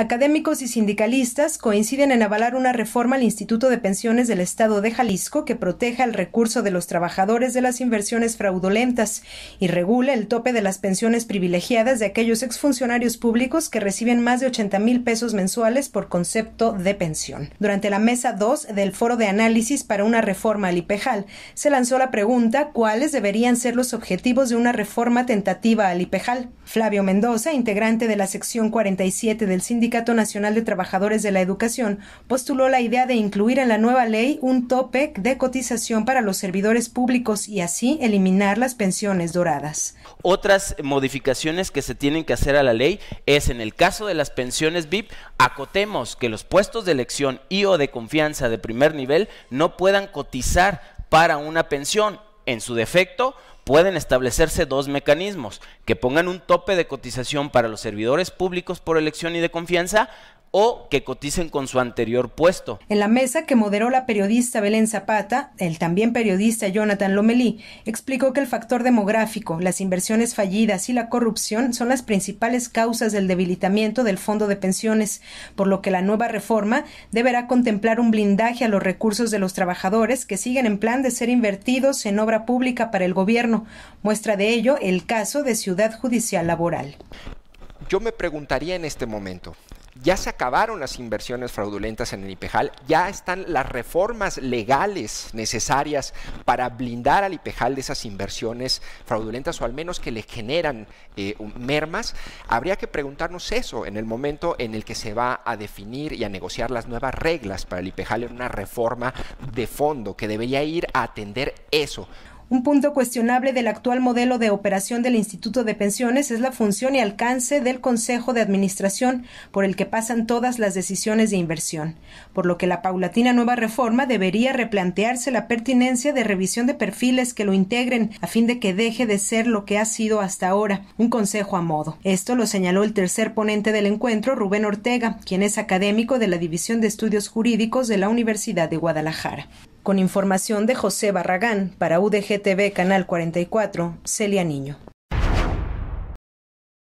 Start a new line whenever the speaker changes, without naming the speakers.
Académicos y sindicalistas coinciden en avalar una reforma al Instituto de Pensiones del Estado de Jalisco que proteja el recurso de los trabajadores de las inversiones fraudulentas y regule el tope de las pensiones privilegiadas de aquellos exfuncionarios públicos que reciben más de 80 mil pesos mensuales por concepto de pensión. Durante la mesa 2 del Foro de Análisis para una Reforma al IPEJAL, se lanzó la pregunta cuáles deberían ser los objetivos de una reforma tentativa al IPEJAL. Flavio Mendoza, integrante de la sección 47 del sindicato, el Sindicato Nacional de Trabajadores de la Educación postuló la idea de incluir en la nueva ley un tope de cotización para los servidores públicos y así eliminar las pensiones doradas.
Otras modificaciones que se tienen que hacer a la ley es en el caso de las pensiones VIP, acotemos que los puestos de elección y o de confianza de primer nivel no puedan cotizar para una pensión en su defecto, pueden establecerse dos mecanismos, que pongan un tope de cotización para los servidores públicos por elección y de confianza o que coticen con su anterior puesto.
En la mesa que moderó la periodista Belén Zapata, el también periodista Jonathan Lomelí explicó que el factor demográfico, las inversiones fallidas y la corrupción son las principales causas del debilitamiento del fondo de pensiones, por lo que la nueva reforma deberá contemplar un blindaje a los recursos de los trabajadores que siguen en plan de ser invertidos en obra pública para el gobierno. Muestra de ello el caso de Ciudad Judicial Laboral.
Yo me preguntaría en este momento, ya se acabaron las inversiones fraudulentas en el IPEJAL, ya están las reformas legales necesarias para blindar al IPEJAL de esas inversiones fraudulentas o al menos que le generan eh, mermas, habría que preguntarnos eso en el momento en el que se va a definir y a negociar las nuevas reglas para el IPEJAL en una reforma de fondo que debería ir a atender eso.
Un punto cuestionable del actual modelo de operación del Instituto de Pensiones es la función y alcance del Consejo de Administración, por el que pasan todas las decisiones de inversión, por lo que la paulatina nueva reforma debería replantearse la pertinencia de revisión de perfiles que lo integren, a fin de que deje de ser lo que ha sido hasta ahora, un consejo a modo. Esto lo señaló el tercer ponente del encuentro, Rubén Ortega, quien es académico de la División de Estudios Jurídicos de la Universidad de Guadalajara. Con información de José Barragán para UDGTV Canal 44, Celia Niño.